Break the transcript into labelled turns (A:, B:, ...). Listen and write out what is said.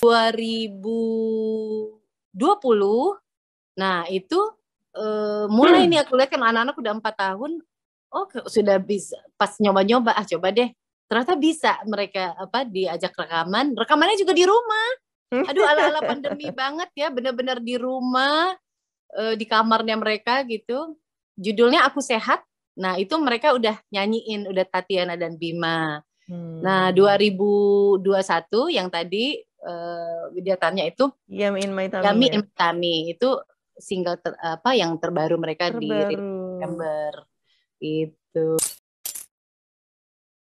A: 2020 nah itu uh, mulai hmm. nih aku lihat kan anak-anak udah empat tahun oh sudah bisa pas nyoba-nyoba ah coba deh ternyata bisa mereka apa diajak rekaman rekamannya juga di rumah aduh ala-ala pandemi banget ya benar-benar di rumah uh, di kamarnya mereka gitu judulnya aku sehat nah itu mereka udah nyanyiin udah Tatiana dan Bima nah, hmm. nah 2021 yang tadi uh, eh, Widya Tania itu Yami in My Tummy. Yami in My Tummy itu single ter, apa yang terbaru mereka terbaru. di September itu.